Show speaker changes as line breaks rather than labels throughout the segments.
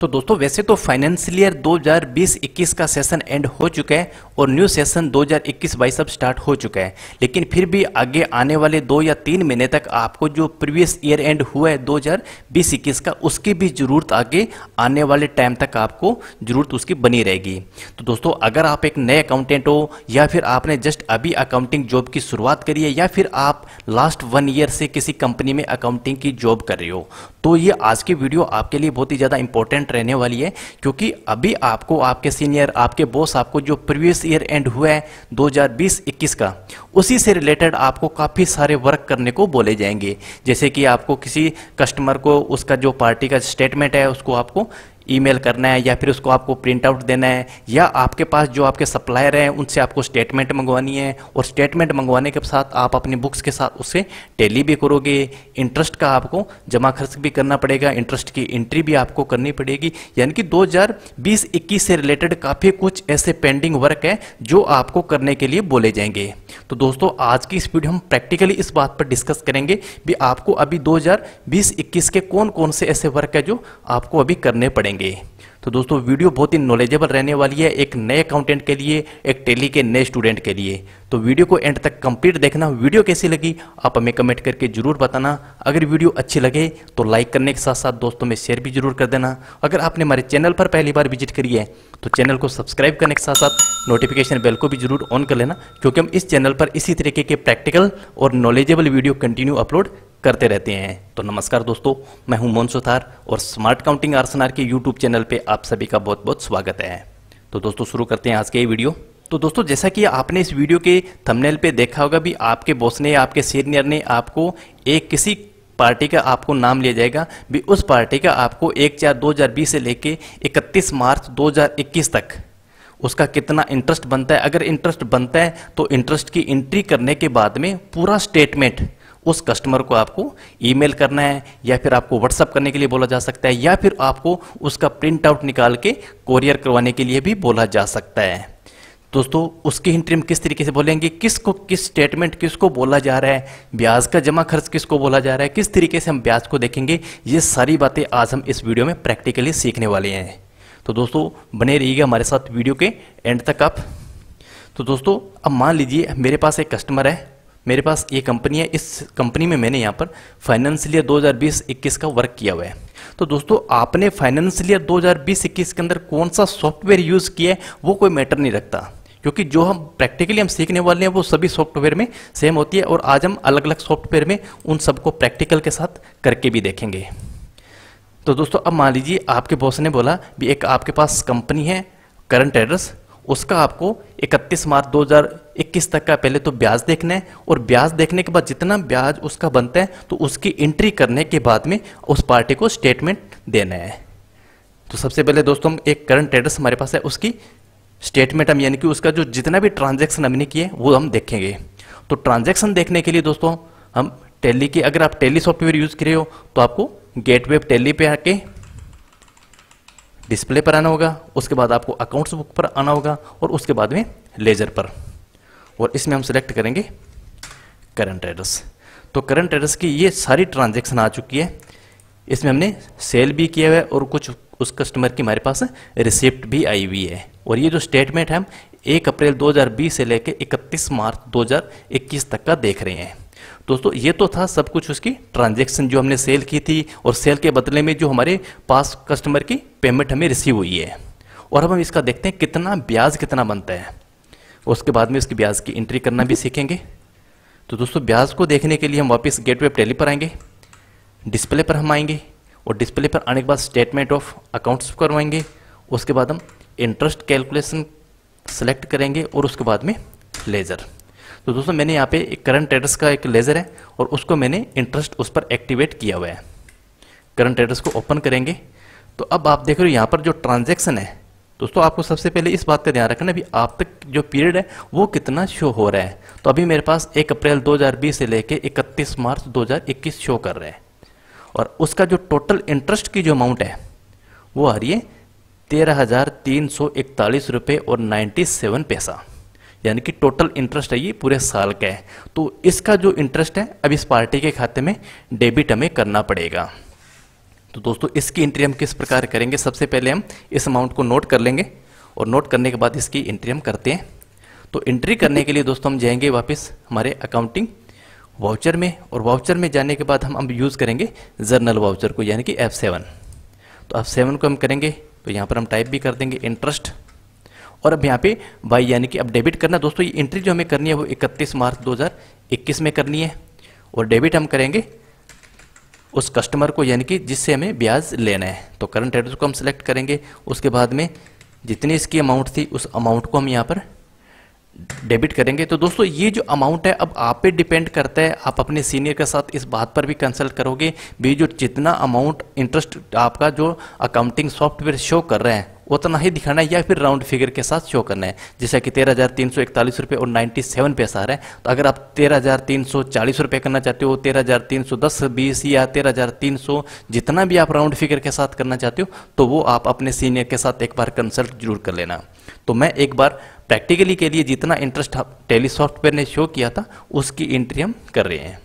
तो दोस्तों वैसे तो फाइनेंशियल ईयर 2020-21 का सेशन एंड हो चुका है और न्यू सेशन 2021-22 अब स्टार्ट हो चुका है लेकिन फिर भी आगे आने वाले दो या तीन महीने तक आपको जो प्रीवियस ईयर एंड हुआ है 2020-21 का उसकी भी ज़रूरत आगे आने वाले टाइम तक आपको ज़रूरत उसकी बनी रहेगी तो दोस्तों अगर आप एक नए अकाउंटेंट हो या फिर आपने जस्ट अभी अकाउंटिंग जॉब की शुरुआत करी है या फिर आप लास्ट वन ईयर से किसी कंपनी में अकाउंटिंग की जॉब कर रहे हो तो ये आज की वीडियो आपके लिए बहुत ही ज़्यादा इंपॉर्टेंट इंपॉर्टेंट रहने वाली है क्योंकि अभी आपको आपके सीनियर आपके बॉस आपको जो प्रीवियस ईयर एंड हुआ है 2020-21 का उसी से रिलेटेड आपको काफ़ी सारे वर्क करने को बोले जाएंगे जैसे कि आपको किसी कस्टमर को उसका जो पार्टी का स्टेटमेंट है उसको आपको ईमेल करना है या फिर उसको आपको प्रिंट आउट देना है या आपके पास जो आपके सप्लायर हैं उनसे आपको स्टेटमेंट मंगवानी है और स्टेटमेंट मंगवाने के साथ आप अपनी बुक्स के साथ उसे टेली भी करोगे इंटरेस्ट का आपको जमा खर्च भी करना पड़ेगा इंटरेस्ट की एंट्री भी आपको करनी पड़ेगी यानी कि 2020-21 से रिलेटेड काफ़ी कुछ ऐसे पेंडिंग वर्क है जो आपको करने के लिए बोले जाएंगे तो दोस्तों आज की इस वीडियो हम प्रैक्टिकली इस बात पर डिस्कस करेंगे भी आपको अभी 2020-21 के कौन कौन से ऐसे वर्क है जो आपको अभी करने पड़ेंगे तो दोस्तों वीडियो बहुत ही नॉलेजेबल रहने वाली है एक नए अकाउंटेंट के लिए एक टेली के नए स्टूडेंट के लिए तो वीडियो को एंड तक कंप्लीट देखना वीडियो कैसी लगी आप हमें कमेंट करके जरूर बताना अगर वीडियो अच्छी लगे तो लाइक करने के साथ साथ दोस्तों में शेयर भी जरूर कर देना अगर आपने हमारे चैनल पर पहली बार विजिट करी है तो चैनल को सब्सक्राइब करने के साथ साथ नोटिफिकेशन बेल को भी जरूर ऑन कर लेना क्योंकि हम इस चैनल पर इसी तरीके के प्रैक्टिकल और नॉलेजेबल वीडियो कंटिन्यू अपलोड करते रहते हैं तो नमस्कार दोस्तों मैं हूं मोहन सुथार और स्मार्ट काउंटिंग आरसनार के यूट्यूब चैनल पे आप सभी का बहुत बहुत स्वागत है तो दोस्तों शुरू करते हैं आज के ये वीडियो तो दोस्तों जैसा कि आपने इस वीडियो के थंबनेल पे देखा होगा भी आपके बॉस ने आपके सीनियर ने आपको एक किसी पार्टी का आपको नाम लिया जाएगा भी उस पार्टी का आपको एक चार दो से लेके इकतीस मार्च दो तक उसका कितना इंटरेस्ट बनता है अगर इंटरेस्ट बनता है तो इंटरेस्ट की एंट्री करने के बाद में पूरा स्टेटमेंट उस कस्टमर को आपको ईमेल करना है या फिर आपको व्हाट्सअप करने के लिए बोला जा सकता है या फिर आपको उसका प्रिंट आउट निकाल के कोरियर करवाने के लिए भी बोला जा सकता है दोस्तों उसकी इंट्री हम किस तरीके से बोलेंगे किसको किस स्टेटमेंट किस किसको बोला जा रहा है ब्याज का जमा खर्च किसको बोला जा रहा है किस तरीके से हम ब्याज को देखेंगे ये सारी बातें आज हम इस वीडियो में प्रैक्टिकली सीखने वाले हैं तो दोस्तों बने रहिएगा हमारे साथ वीडियो के एंड तक आप तो दोस्तों अब मान लीजिए मेरे पास एक कस्टमर है मेरे पास ये कंपनी है इस कंपनी में मैंने यहाँ पर फाइनेंशियल ईयर 2020-21 का वर्क किया हुआ है तो दोस्तों आपने फाइनेंशियल ईयर 2020-21 के अंदर कौन सा सॉफ्टवेयर यूज़ किया है वो कोई मैटर नहीं रखता क्योंकि जो हम प्रैक्टिकली हम सीखने वाले हैं वो सभी सॉफ्टवेयर में सेम होती है और आज हम अलग अलग सॉफ्टवेयर में उन सबको प्रैक्टिकल के साथ करके भी देखेंगे तो दोस्तों अब मान लीजिए आपके बॉस ने बोला भी एक आपके पास कंपनी है करंट एड्रेस उसका आपको 31 मार्च इक्कीस तक का पहले तो ब्याज देखना है और ब्याज देखने के बाद जितना ब्याज उसका बनता है तो उसकी एंट्री करने के बाद में उस पार्टी को स्टेटमेंट देना है तो सबसे पहले दोस्तों हम एक करंट एड्रेस हमारे पास है उसकी स्टेटमेंट हम यानी कि उसका जो जितना भी ट्रांजेक्शन हमने किए वो हम देखेंगे तो ट्रांजेक्शन देखने के लिए दोस्तों हम टेली की अगर आप टेली सॉफ्टवेयर यूज़ करे हो तो आपको गेट वेब टेली पे आके डिस्प्ले पर आना होगा उसके बाद आपको अकाउंट्स बुक पर आना होगा और उसके बाद में लेजर पर और इसमें हम सिलेक्ट करेंगे करंट एड्रेस तो करंट एड्रेस की ये सारी ट्रांजेक्शन आ चुकी है इसमें हमने सेल भी किया हुआ है और कुछ उस कस्टमर की हमारे पास रिसिप्ट भी आई हुई है और ये जो स्टेटमेंट है हम एक अप्रैल 2020 से लेकर 31 मार्च 2021 तक का देख रहे हैं दोस्तों ये तो था सब कुछ उसकी ट्रांजेक्शन जो हमने सेल की थी और सेल के बदले में जो हमारे पास कस्टमर की पेमेंट हमें रिसीव हुई है और अब हम इसका देखते हैं कितना ब्याज कितना बनता है उसके बाद में उसके ब्याज की एंट्री करना भी सीखेंगे तो दोस्तों ब्याज को देखने के लिए हम वापस गेट वेब टेली पर आएंगे डिस्प्ले पर हम आएंगे और डिस्प्ले पर आने के बाद स्टेटमेंट ऑफ अकाउंट्स करवाएंगे उसके बाद हम इंटरेस्ट कैलकुलेशन सेलेक्ट करेंगे और उसके बाद में लेज़र तो दोस्तों मैंने यहाँ पे एक करंट ट्रेडर्स का एक लेज़र है और उसको मैंने इंटरेस्ट उस पर एक्टिवेट किया हुआ है करंट ट्रेडर्स को ओपन करेंगे तो अब आप देख रहे हो यहाँ पर जो ट्रांजेक्शन है दोस्तों आपको सबसे पहले इस बात का ध्यान रखना अभी आप तक जो पीरियड है वो कितना शो हो रहा है तो अभी मेरे पास 1 अप्रैल 2020 से लेके 31 मार्च 2021 शो कर रहे हैं और उसका जो टोटल इंटरेस्ट की जो अमाउंट है वो आ रही है तेरह हज़ार तीन सौ इकतालीस रुपये और नाइन्टी सेवन पैसा यानी कि टोटल इंटरेस्ट है ये पूरे साल का है तो इसका जो इंटरेस्ट है अब इस पार्टी के खाते में डेबिट हमें करना पड़ेगा तो दोस्तों इसकी एंट्री हम किस प्रकार करेंगे सबसे पहले हम इस अमाउंट को नोट कर लेंगे और नोट करने के बाद इसकी एंट्री हम करते हैं तो एंट्री करने के लिए दोस्तों हम जाएंगे वापस हमारे अकाउंटिंग वाउचर में और वाउचर में जाने के बाद हम अब यूज़ करेंगे जर्नल वाउचर को यानी कि एफ सेवन तो एफ सेवन को हम करेंगे तो यहाँ पर हम टाइप भी कर देंगे इंटरेस्ट और अब यहाँ पे बाई यानी कि अब डेबिट करना दोस्तों ये एंट्री जो हमें करनी है वो 31 मार्च 2021 में करनी है और डेबिट हम करेंगे उस कस्टमर को यानी कि जिससे हमें ब्याज लेना है तो करंट एड्रेस को हम सेलेक्ट करेंगे उसके बाद में जितनी इसकी अमाउंट थी उस अमाउंट को हम यहाँ पर डेबिट करेंगे तो दोस्तों ये जो अमाउंट है अब आप पे डिपेंड करता है आप अपने सीनियर के साथ इस बात पर भी कंसल्ट करोगे भी जो जितना अमाउंट इंटरेस्ट आपका जो अकाउंटिंग सॉफ्टवेयर शो कर रहे हैं उतना ही दिखाना है या फिर राउंड फिगर के साथ शो करना है जैसा कि तेरह हज़ार तीन सौ इकतालीस रुपये और नाइन्टी सेवन पैसा आ रहा है तो अगर आप तेरह हज़ार तीन सौ चालीस रुपये करना चाहते हो तेरह हज़ार तीन सौ दस बीस या तेरह हज़ार तीन सौ जितना भी आप राउंड फिगर के साथ करना चाहते हो तो वो आप अपने सीनियर के साथ एक बार कंसल्ट जरूर कर लेना तो मैं एक बार प्रैक्टिकली के लिए जितना इंटरेस्ट टेली सॉफ्टवेयर ने शो किया था उसकी एंट्री हम कर रहे हैं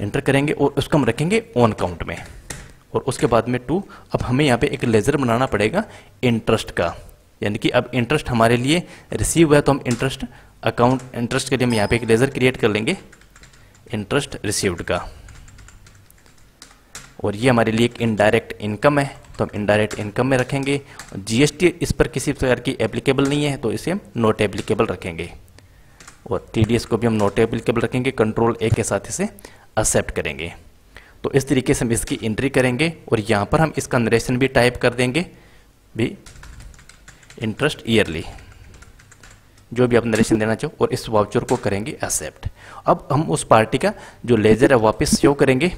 एंटर करेंगे और उसको हम रखेंगे ऑन काउंट में और उसके बाद में टू अब हमें यहाँ पे एक लेज़र बनाना पड़ेगा इंटरेस्ट का यानी कि अब इंटरेस्ट हमारे लिए रिसीव हुआ है तो हम इंटरेस्ट अकाउंट इंटरेस्ट के लिए हम यहाँ पे एक लेज़र क्रिएट कर लेंगे इंटरेस्ट रिसीव्ड का और ये हमारे लिए एक इनडायरेक्ट इनकम है तो हम इनडायरेक्ट इनकम में रखेंगे जीएसटी इस पर किसी प्रकार की एप्लीकेबल नहीं है तो इसे हम नॉट एप्लीकेबल रखेंगे और एस को भी हम नॉट एप्लीकेबल रखेंगे कंट्रोल ए के साथ इसे एक्सेप्ट करेंगे तो इस तरीके से हम इसकी एंट्री करेंगे और यहाँ पर हम इसका नरेशन भी टाइप कर देंगे भी इंटरेस्ट ईयरली जो भी आप नरेशन देना चाहो और इस वाउचर को करेंगे एक्सेप्ट अब हम उस पार्टी का जो लेजर है वापस शो करेंगे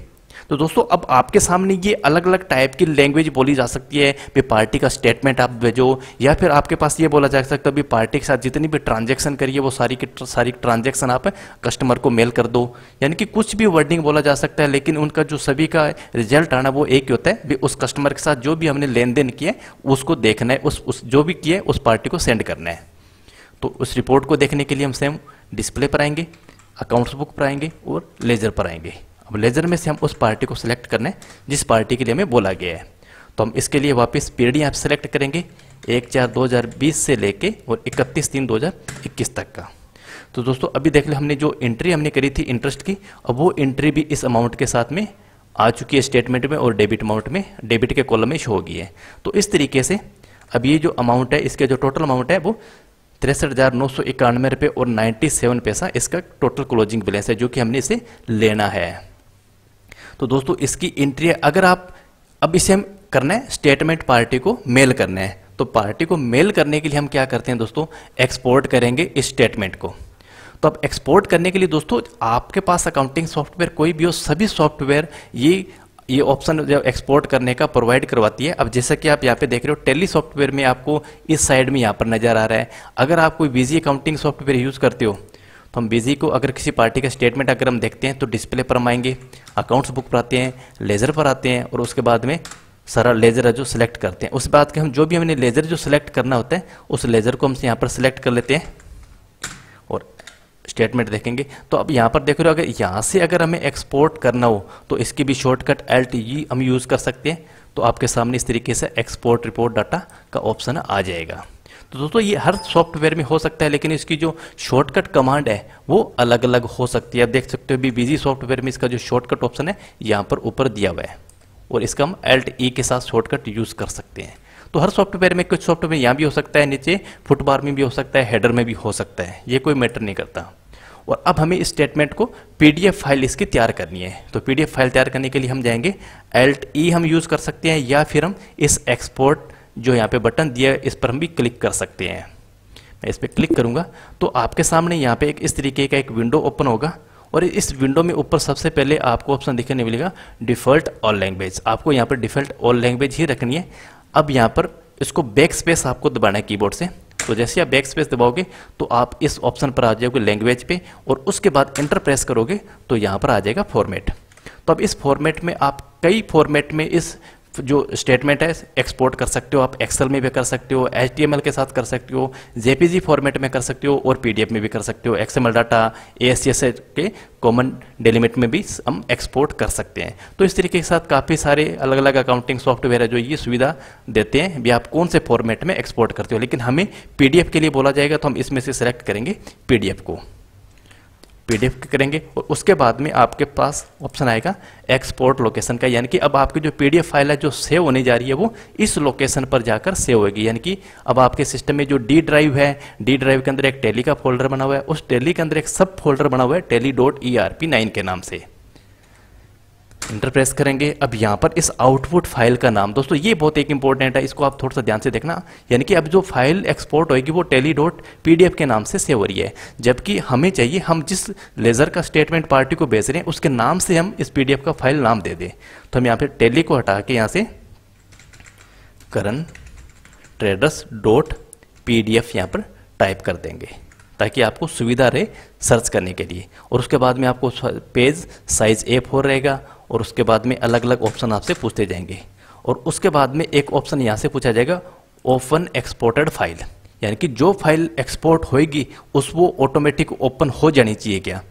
तो दोस्तों अब आपके सामने ये अलग अलग टाइप की लैंग्वेज बोली जा सकती है भी पार्टी का स्टेटमेंट आप भेजो या फिर आपके पास ये बोला जा सकता है भी पार्टी के साथ जितनी भी ट्रांजेक्शन करिए वो सारी की सारी ट्रांजेक्शन आप कस्टमर को मेल कर दो यानी कि कुछ भी वर्डिंग बोला जा सकता है लेकिन उनका जो सभी का रिजल्ट आना वो एक ही होता है भी उस कस्टमर के साथ जो भी हमने लेन देन किया उसको देखना है उस, उस जो भी किया उस पार्टी को सेंड करना है तो उस रिपोर्ट को देखने के लिए हम सेम डिस्प्ले पर आएंगे अकाउंट्स बुक पर आएंगे और लेजर पर आएंगे अब लेज़र में से हम उस पार्टी को सिलेक्ट करने जिस पार्टी के लिए हमें बोला गया है तो हम इसके लिए वापस पीरियड यहाँ सेलेक्ट करेंगे एक चार दो हज़ार बीस से लेके और इकतीस तीन दो हज़ार इक्कीस तक का तो दोस्तों अभी देख लो हमने जो एंट्री हमने करी थी इंटरेस्ट की अब वो एंट्री भी इस अमाउंट के साथ में आ चुकी है स्टेटमेंट में और डेबिट अमाउंट में डेबिट के कॉलम में शो होगी है तो इस तरीके से अब ये जो अमाउंट है इसका जो टोटल अमाउंट है वो तिरसठ हज़ार नौ सौ इक्यानवे रुपये और नाइन्टी सेवन पैसा इसका टोटल क्लोजिंग बैलेंस है जो कि हमने इसे लेना है तो दोस्तों इसकी एंट्री है अगर आप अब इसे हम करना है स्टेटमेंट पार्टी को मेल करना है तो पार्टी को मेल करने के लिए हम क्या करते हैं दोस्तों एक्सपोर्ट करेंगे इस स्टेटमेंट को तो अब एक्सपोर्ट करने के लिए दोस्तों आपके पास अकाउंटिंग सॉफ्टवेयर कोई भी हो सभी सॉफ्टवेयर ये ये ऑप्शन जब एक्सपोर्ट करने का प्रोवाइड करवाती है अब जैसा कि आप यहाँ पे देख रहे हो टेली सॉफ्टवेयर में आपको इस साइड में यहाँ पर नजर आ रहा है अगर आप कोई बिजी अकाउंटिंग सॉफ्टवेयर यूज़ करते हो तो हम बिजी को अगर किसी पार्टी का स्टेटमेंट अगर हम देखते हैं तो डिस्प्ले पर हम आएंगे अकाउंट्स बुक पर आते हैं लेज़र पर आते हैं और उसके बाद में सारा लेज़र है जो सिलेक्ट करते हैं उस बात के हम जो भी हमने लेज़र जो सिलेक्ट करना होता है उस लेज़र को हम यहाँ पर सिलेक्ट कर लेते हैं और स्टेटमेंट देखेंगे तो अब यहाँ पर देख रहे हो अगर यहाँ से अगर हमें एक्सपोर्ट करना हो तो इसकी भी शॉर्टकट एल e हम यूज़ कर सकते हैं तो आपके सामने इस तरीके से एक्सपोर्ट रिपोर्ट डाटा का ऑप्शन आ जाएगा तो दोस्तों ये हर सॉफ्टवेयर में हो सकता है लेकिन इसकी जो शॉर्टकट कमांड है वो अलग अलग हो सकती है आप देख सकते हो भी बिजी सॉफ्टवेयर में इसका जो शॉर्टकट ऑप्शन है यहाँ पर ऊपर दिया हुआ है और इसका हम एल्ट ई e के साथ शॉर्टकट यूज़ कर सकते हैं तो हर सॉफ्टवेयर में कुछ सॉफ्टवेयर यहाँ भी हो सकता है नीचे फुटबार में भी हो सकता है हेडर में भी हो सकता है ये कोई मैटर नहीं करता और अब हमें इस स्टेटमेंट को पीडीएफ फाइल इसकी तैयार करनी है तो पीडीएफ फाइल तैयार करने के लिए हम जाएंगे एल्ट ई e हम यूज़ कर सकते हैं या फिर हम इस एक्सपोर्ट जो यहाँ पे बटन दिया है इस पर हम भी क्लिक कर सकते हैं मैं इस पर क्लिक करूँगा तो आपके सामने यहाँ पे एक इस तरीके का एक विंडो ओपन होगा और इस विंडो में ऊपर सबसे पहले आपको ऑप्शन दिखने मिलेगा डिफ़ॉल्ट ऑल लैंग्वेज आपको यहाँ पर डिफ़ॉल्ट ऑल लैंग्वेज ही रखनी है अब यहाँ पर इसको बैक स्पेस आपको दबाना है कीबोर्ड से तो जैसे आप बैक स्पेस दबाओगे तो आप इस ऑप्शन पर आ जाओगे लैंग्वेज पे और उसके बाद इंटर प्रेस करोगे तो यहाँ पर आ जाएगा फॉर्मेट तो अब इस फॉर्मेट में आप कई फॉर्मेट में इस जो स्टेटमेंट है एक्सपोर्ट कर सकते हो आप एक्सेल में भी कर सकते हो एच के साथ कर सकते हो जेपीजी फॉर्मेट में कर सकते हो और पीडीएफ में भी कर सकते हो एक्सएमएल डाटा ए के कॉमन डेलीमिट में भी हम एक्सपोर्ट कर सकते हैं तो इस तरीके के साथ काफ़ी सारे अलग अलग अकाउंटिंग सॉफ्टवेयर है जो ये सुविधा देते हैं भी आप कौन से फॉर्मेट में एक्सपोर्ट करते हो लेकिन हमें पी के लिए बोला जाएगा तो हम इसमें से सिलेक्ट करेंगे पी को पी करेंगे और उसके बाद में आपके पास ऑप्शन आएगा एक्सपोर्ट लोकेशन का यानी कि अब आपकी जो पी फाइल है जो सेव होने जा रही है वो इस लोकेशन पर जाकर सेव होगी यानी कि अब आपके सिस्टम में जो डी ड्राइव है डी ड्राइव के अंदर एक टेली का फोल्डर बना हुआ है उस टेली के अंदर एक सब फोल्डर बना हुआ है Tally dot E R P nine के नाम से इंटर प्रेस करेंगे अब यहाँ पर इस आउटपुट फाइल का नाम दोस्तों ये बहुत एक इंपॉर्टेंट है इसको आप थोड़ा सा ध्यान से देखना यानी कि अब जो फाइल एक्सपोर्ट होगी वो टेली डॉट पी के नाम से सेव हो रही है जबकि हमें चाहिए हम जिस लेज़र का स्टेटमेंट पार्टी को बेच रहे हैं उसके नाम से हम इस पी का फाइल नाम दे दें तो हम यहाँ पर टेली को हटा के यहाँ से Karan traders dot P D F यहाँ पर टाइप कर देंगे ताकि आपको सुविधा रहे सर्च करने के लिए और उसके बाद में आपको पेज साइज ए फोर रहेगा और उसके बाद में अलग अलग ऑप्शन आपसे पूछते जाएंगे और उसके बाद में एक ऑप्शन यहाँ से पूछा जाएगा ओपन एक्सपोर्टेड फाइल यानी कि जो फाइल एक्सपोर्ट होएगी उस वो ऑटोमेटिक ओपन हो जानी चाहिए क्या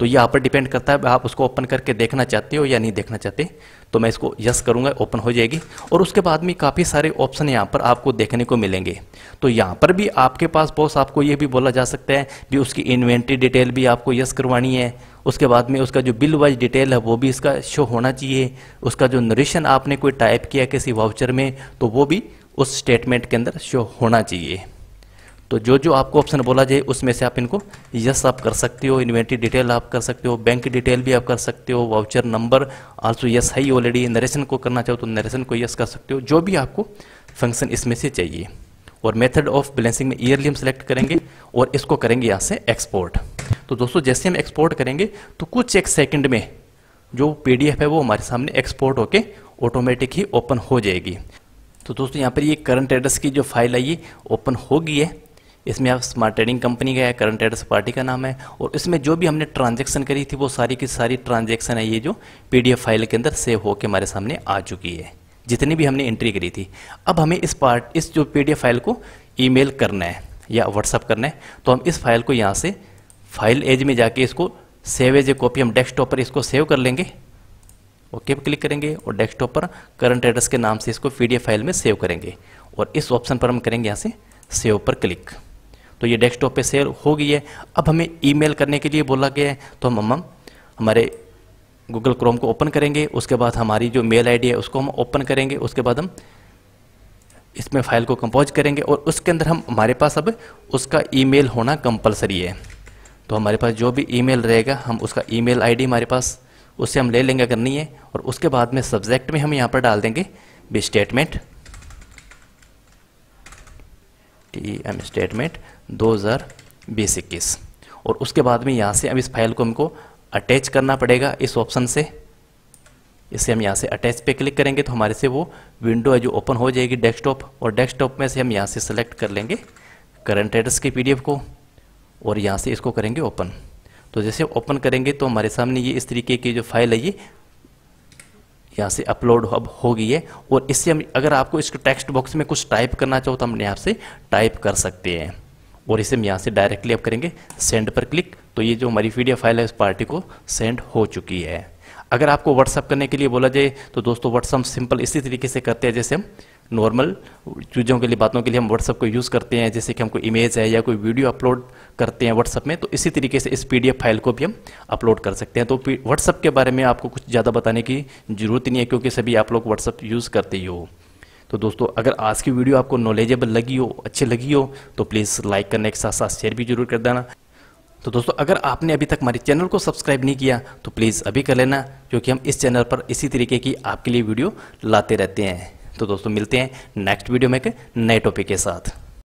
तो ये आप पर डिपेंड करता है आप उसको ओपन करके देखना चाहते हो या नहीं देखना चाहते तो मैं इसको यस करूँगा ओपन हो जाएगी और उसके बाद में काफ़ी सारे ऑप्शन यहाँ पर आपको देखने को मिलेंगे तो यहाँ पर भी आपके पास बॉस आपको ये भी बोला जा सकता है भी उसकी इन्वेंट्री डिटेल भी आपको यस करवानी है उसके बाद में उसका जो बिल वाइज डिटेल है वो भी इसका शो होना चाहिए उसका जो नरेशन आपने कोई टाइप किया किसी वाउचर में तो वो भी उस स्टेटमेंट के अंदर शो होना चाहिए तो जो जो आपको ऑप्शन बोला जाए उसमें से आप इनको यस आप कर सकते हो इन्वेंट्री डिटेल आप कर सकते हो बैंक डिटेल भी आप कर सकते हो वाउचर नंबर आल्सो यस है ही ऑलरेडी नरेशन को करना चाहो तो नरेशन को यस कर सकते हो जो भी आपको फंक्शन इसमें से चाहिए और मेथड ऑफ बैलेंसिंग में ईयरली हम सेलेक्ट करेंगे और इसको करेंगे यहाँ से एक्सपोर्ट तो दोस्तों जैसे हम एक्सपोर्ट करेंगे तो कुछ एक सेकंड में जो पीडीएफ है वो हमारे सामने एक्सपोर्ट होके ऑटोमेटिक ही ओपन हो जाएगी तो दोस्तों यहाँ पर ये करंट एड्रेस की जो फाइल है ये ओपन होगी है इसमें आप स्मार्ट ट्रेडिंग कंपनी का है करंट एड्रेस पार्टी का नाम है और इसमें जो भी हमने ट्रांजेक्शन करी थी वो सारी की सारी ट्रांजेक्शन है ये जो पी फाइल के अंदर सेव होकर हमारे सामने आ चुकी है जितनी भी हमने एंट्री करी थी अब हमें इस पार्ट इस जो पी फाइल को ईमेल करना है या व्हाट्सअप करना है तो हम इस फाइल को यहाँ से फाइल एज में जाके इसको सेव एज ए कॉपी हम डेस्कटॉप पर इसको सेव कर लेंगे ओके पर क्लिक करेंगे और डेस्कटॉप पर करंट एड्रेस के नाम से इसको पी फाइल में सेव करेंगे और इस ऑप्शन पर हम करेंगे यहाँ से सेव पर क्लिक तो ये डेस्कटॉप पे सेव हो गई है अब हमें ईमेल करने के लिए बोला गया है तो हम हम हमारे गूगल क्रोम को ओपन करेंगे उसके बाद हमारी जो मेल आईडी है उसको हम ओपन करेंगे उसके बाद हम इसमें फाइल को कंपोज करेंगे और उसके अंदर हम हमारे पास अब उसका ईमेल होना कंपलसरी है तो हमारे पास जो भी ईमेल रहेगा हम उसका ईमेल आईडी हमारे पास उससे हम ले लेंगे अगर नहीं है और उसके बाद में सब्जेक्ट में हम यहाँ पर डाल देंगे B statement T M statement दो हज़ार बीस इक्कीस और उसके बाद में यहाँ से अब इस फाइल को हमको अटैच करना पड़ेगा इस ऑप्शन से इसे हम यहाँ से अटैच पे क्लिक करेंगे तो हमारे से वो विंडो है जो ओपन हो जाएगी डेस्कटॉप और डेस्कटॉप में से हम यहाँ से सेलेक्ट कर लेंगे करंट एड्रेस के पीडीएफ को और यहाँ से इसको करेंगे ओपन तो जैसे ओपन करेंगे तो हमारे सामने ये इस तरीके की जो फाइल है ये यहाँ से अपलोड अब हो गई है और इससे हम अगर आपको इसको टेक्स्ट बॉक्स में कुछ टाइप करना चाहो तो हम यहाँ से टाइप कर सकते हैं और इसे हम यहाँ से डायरेक्टली आप करेंगे सेंड पर क्लिक तो ये जो हमारी पी फाइल है इस पार्टी को सेंड हो चुकी है अगर आपको व्हाट्सअप करने के लिए बोला जाए तो दोस्तों व्हाट्सअप सिंपल इसी तरीके से करते हैं जैसे हम नॉर्मल चीज़ों के लिए बातों के लिए हम व्हाट्सअप को यूज़ करते हैं जैसे कि हमको इमेज है या कोई वीडियो अपलोड करते हैं व्हाट्सअप में तो इसी तरीके से इस पीडीएफ फाइल को भी हम अपलोड कर सकते हैं तो व्हाट्सअप के बारे में आपको कुछ ज़्यादा बताने की ज़रूरत नहीं है क्योंकि सभी आप लोग व्हाट्सअप यूज़ करते ही हो तो दोस्तों अगर आज की वीडियो आपको नॉलेजेबल लगी हो अच्छी लगी हो तो प्लीज़ लाइक करने के साथ साथ शेयर भी जरूर कर देना तो दोस्तों अगर आपने अभी तक हमारे चैनल को सब्सक्राइब नहीं किया तो प्लीज़ अभी कर लेना क्योंकि हम इस चैनल पर इसी तरीके की आपके लिए वीडियो लाते रहते हैं तो दोस्तों मिलते हैं नेक्स्ट वीडियो में एक नए टॉपिक के साथ